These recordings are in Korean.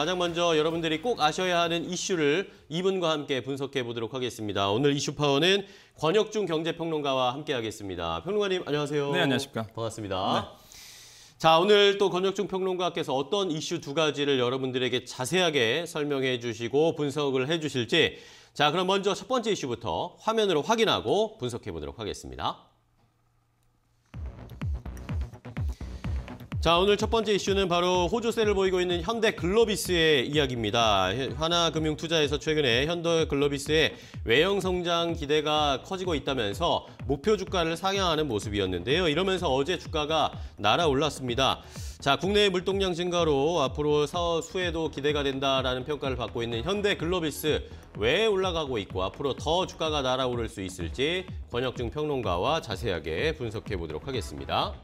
가장 먼저 여러분들이 꼭 아셔야 하는 이슈를 이분과 함께 분석해 보도록 하겠습니다. 오늘 이슈 파워는 권혁중 경제평론가와 함께 하겠습니다. 평론가님 안녕하세요. 네, 안녕하십니까. 반갑습니다. 네. 자, 오늘 또 권혁중 평론가께서 어떤 이슈 두 가지를 여러분들에게 자세하게 설명해 주시고 분석을 해 주실지 자, 그럼 먼저 첫 번째 이슈부터 화면으로 확인하고 분석해 보도록 하겠습니다. 자 오늘 첫 번째 이슈는 바로 호조세를 보이고 있는 현대글로비스의 이야기입니다. 하나금융투자에서 최근에 현대글로비스의 외형 성장 기대가 커지고 있다면서 목표 주가를 상향하는 모습이었는데요. 이러면서 어제 주가가 날아올랐습니다. 자 국내의 물동량 증가로 앞으로 사 수혜도 기대가 된다라는 평가를 받고 있는 현대글로비스 왜 올라가고 있고 앞으로 더 주가가 날아오를 수 있을지 권혁중 평론가와 자세하게 분석해 보도록 하겠습니다.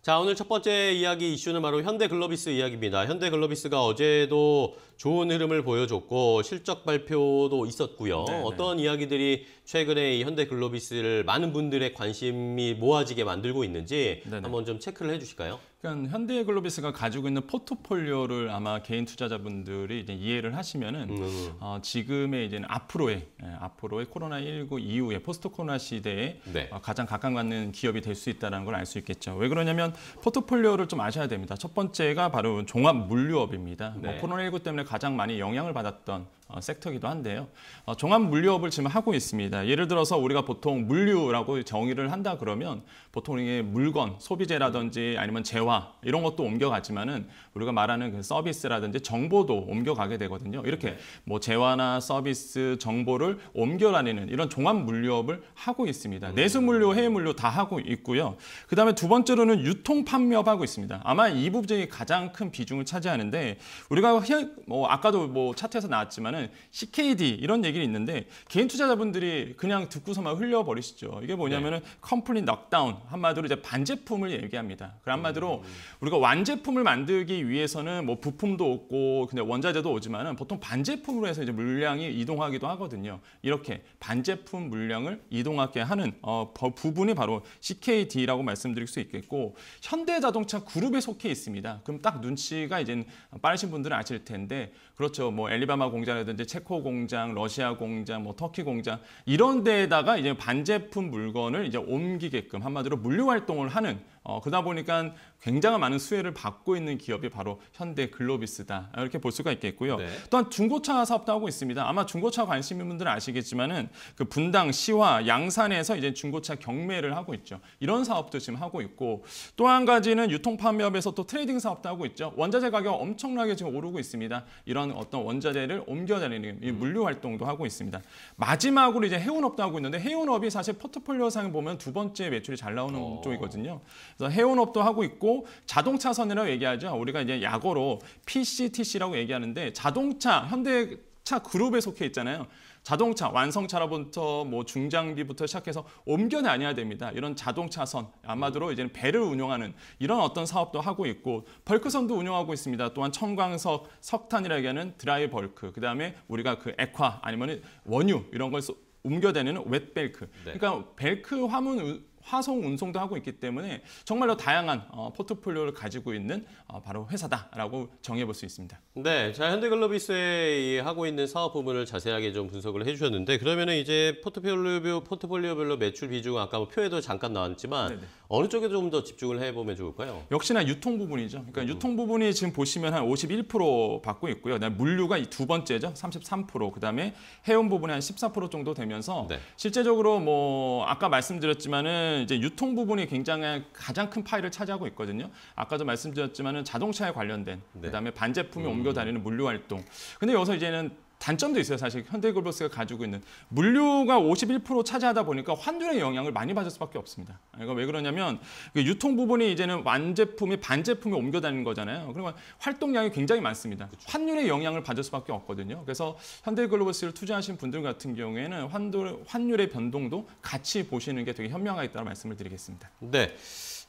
자, 오늘 첫 번째 이야기 이슈는 바로 현대글로비스 이야기입니다. 현대글로비스가 어제도 좋은 흐름을 보여줬고 실적 발표도 있었고요. 네네. 네. 어떤 이야기들이 최근에 이 현대글로비스를 많은 분들의 관심이 모아지게 만들고 있는지 네네. 네. 한번 좀 체크를 해주실까요? 그러니까 현대글로비스가 가지고 있는 포트폴리오를 아마 개인 투자자분들이 이제 이해를 하시면은 음. 음. 어, 지금의 이제 앞으로의 예, 앞으로의 코로나 19이후에 포스트 코로나 시대에 네. 어, 가장 각광받는 기업이 될 수 있다는 걸 알 수 있겠죠. 왜 그러냐면 대한 포트폴리오를 좀 아셔야 됩니다. 첫 번째가 바로 종합 물류업입니다. 뭐 네. 뭐 코로나19 때문에 가장 많이 영향을 받았던 어, 섹터이기도 한데요. 어, 종합 물류업을 지금 하고 있습니다. 예를 들어서 우리가 보통 물류라고 정의를 한다 그러면 보통 이게 물건, 소비재라든지 아니면 재화 이런 것도 옮겨가지만은 우리가 말하는 그 서비스라든지 정보도 옮겨가게 되거든요. 이렇게 뭐 재화나 서비스, 정보를 옮겨다니는 이런 종합 물류업을 하고 있습니다. 음. 내수 물류, 해외 물류 다 하고 있고요. 그다음에 두 번째로는 유통 판매업하고 있습니다. 아마 이 부분이 가장 큰 비중을 차지하는데 우리가 뭐 아까도 뭐 차트에서 나왔지만은 보면 CKD 이런 얘기를 있는데 개인 투자자분들이 그냥 듣고서만 흘려버리시죠. 이게 뭐냐면은 네. 컴플릿 넉다운 한마디로 이제 반제품을 얘기합니다. 그 한마디로 음. 우리가 완제품을 만들기 위해서는 뭐 부품도 없고 그냥 원자재도 오지만은 보통 반제품으로 해서 이제 물량이 이동하기도 하거든요. 이렇게 반제품 물량을 이동하게 하는 어, 부분이 바로 CKD라고 말씀드릴 수 있겠고 현대자동차 그룹에 속해 있습니다. 그럼 딱 눈치가 이제 빠르신 분들은 아실 텐데 그렇죠. 뭐 엘리바마 공장에 공장든지 체코 공장, 러시아 공장, 뭐 터키 공장 이런 데에다가 이제 반제품 물건을 이제 옮기게끔 한마디로 물류 활동을 하는 어, 그러다 보니까 굉장히 많은 수혜를 받고 있는 기업이 바로 현대 글로비스다. 이렇게 볼 수가 있겠고요. 네. 또한 중고차 사업도 하고 있습니다. 아마 중고차 관심 있는 분들은 아시겠지만은 그 분당, 시화, 양산에서 이제 중고차 경매를 하고 있죠. 이런 사업도 지금 하고 있고 또 한 가지는 유통 판매업에서 또 트레이딩 사업도 하고 있죠. 원자재 가격 엄청나게 지금 오르고 있습니다. 이런 어떤 원자재를 옮겨다니는 음. 물류 활동도 하고 있습니다. 마지막으로 이제 해운업도 하고 있는데 해운업이 사실 포트폴리오상에 보면 두 번째 매출이 잘 나오는 어... 쪽이거든요. 그래서 해운업도 하고 있고 자동차선이라고 얘기하죠. 우리가 이제 약어로 PCTC라고 얘기하는데 자동차, 현대차 그룹에 속해 있잖아요. 자동차, 완성차로부터 뭐 중장비부터 시작해서 옮겨 다녀야 됩니다. 이런 자동차선, 아마도로 이제는 배를 운용하는 이런 어떤 사업도 하고 있고 벌크선도 운영하고 있습니다. 또한 청광석, 석탄이라 기하는 드라이 벌크, 그다음에 우리가 그 액화 아니면 원유 이런 걸 옮겨대는 웹벨크. 네. 그러니까 벨크 화문 화성 운송도 하고 있기 때문에 정말로 다양한 어, 포트폴리오를 가지고 있는 어, 바로 회사다라고 정해볼수 있습니다. 네, 자 현대글로비스에 하고 있는 사업 부분을 자세하게 좀 분석을 해주셨는데 그러면 이제 포트폴리오 포트폴리오별로 매출 비중 아까 뭐 표에도 잠깐 나왔지만 네네. 어느 쪽에 좀 더 집중을 해보면 좋을까요? 역시나 유통 부분이죠. 그러니까 음. 유통 부분이 지금 보시면 한 51% 받고 있고요. 그다음 물류가 두 번째죠. 33%. 그다음에 해운 부분이 한 14% 정도 되면서 네. 실제적으로 뭐 아까 말씀드렸지만은 이제 유통 부분이 굉장히 가장 큰 파일을 차지하고 있거든요. 아까도 말씀드렸지만은 자동차에 관련된 네. 그다음에 반제품이 음. 옮겨 다니는 물류 활동. 근데 여기서 이제는 단점도 있어요. 사실 현대글로벌스가 가지고 있는 물류가 51% 차지하다 보니까 환율의 영향을 많이 받을 수밖에 없습니다. 이거 그러니까 왜 그러냐면 그 유통 부분이 이제는 완제품이 반제품이 옮겨 다니는 거잖아요. 그러면 활동량이 굉장히 많습니다. 그렇죠. 환율의 영향을 받을 수밖에 없거든요. 그래서 현대글로벌스를 투자하신 분들 같은 경우에는 환율, 환율의 변동도 같이 보시는 게 되게 현명하겠다는 말씀을 드리겠습니다. 네.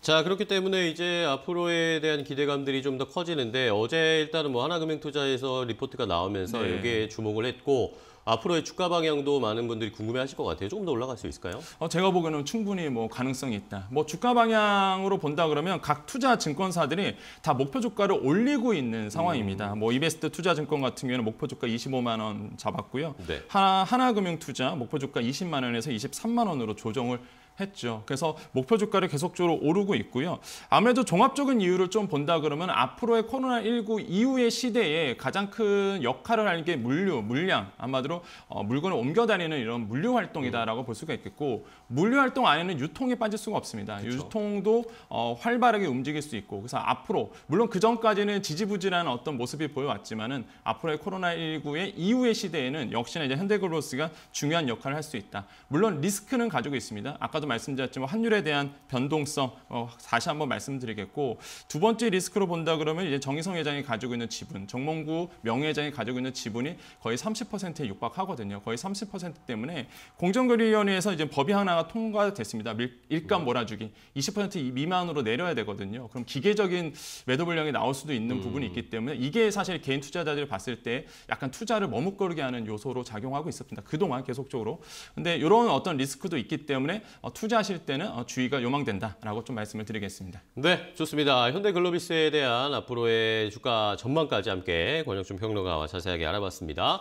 자 그렇기 때문에 이제 앞으로에 대한 기대감들이 좀 더 커지는데 어제 일단은 뭐 하나금융투자에서 리포트가 나오면서 네. 여기에 주목을 했고 앞으로의 주가 방향도 많은 분들이 궁금해하실 것 같아요. 조금 더 올라갈 수 있을까요? 어, 제가 보기에는 충분히 뭐 가능성이 있다. 뭐 주가 방향으로 본다 그러면 각 투자 증권사들이 다 목표 주가를 올리고 있는 상황입니다. 음. 뭐 이베스트 투자증권 같은 경우는 목표 주가 25만 원 잡았고요. 네. 하나, 하나금융투자 목표 주가 20만 원에서 23만 원으로 조정을 했죠. 그래서 목표 주가를 계속적으로 오르고 있고요. 아무래도 종합적인 이유를 좀 본다 그러면 앞으로의 코로나19 이후의 시대에 가장 큰 역할을 하는 게 물류, 물량, 한마디로 어, 물건을 옮겨 다니는 이런 물류 활동이다라고 볼 수가 있겠고 물류 활동 안에는 유통에 빠질 수가 없습니다. 그쵸. 유통도 어, 활발하게 움직일 수 있고 그래서 앞으로 물론 그 전까지는 지지부진한 어떤 모습이 보여왔지만은 앞으로의 코로나19의 이후의 시대에는 역시나 이제 현대글로스가 중요한 역할을 할 수 있다. 물론 리스크는 가지고 있습니다. 아까도 말씀드렸지만 환율에 대한 변동성 어, 다시 한번 말씀드리겠고 두 번째 리스크로 본다 그러면 이제 정희성 회장이 가지고 있는 지분, 정몽구 명예 회장이 가지고 있는 지분이 거의 30%에 육박하거든요. 거의 30% 때문에 공정거래위원회에서 이제 법이 하나가 통과됐습니다. 밀, 일, 감 네. 몰아주기 20% 미만으로 내려야 되거든요. 그럼 기계적인 매도 불량이 나올 수도 있는 음. 부분이 있기 때문에 이게 사실 개인 투자자들이 봤을 때 약간 투자를 머뭇거리게 하는 요소로 작용하고 있었습니다. 그동안 계속적으로. 근데 이런 어떤 리스크도 있기 때문에 어, 투자하실 때는 어, 주의가 요망된다라고 좀 말씀을 드리겠습니다. 네, 좋습니다. 현대글로비스에 대한 앞으로의 주가 전망까지 함께 권영준 평론가와 자세하게 알아봤습니다.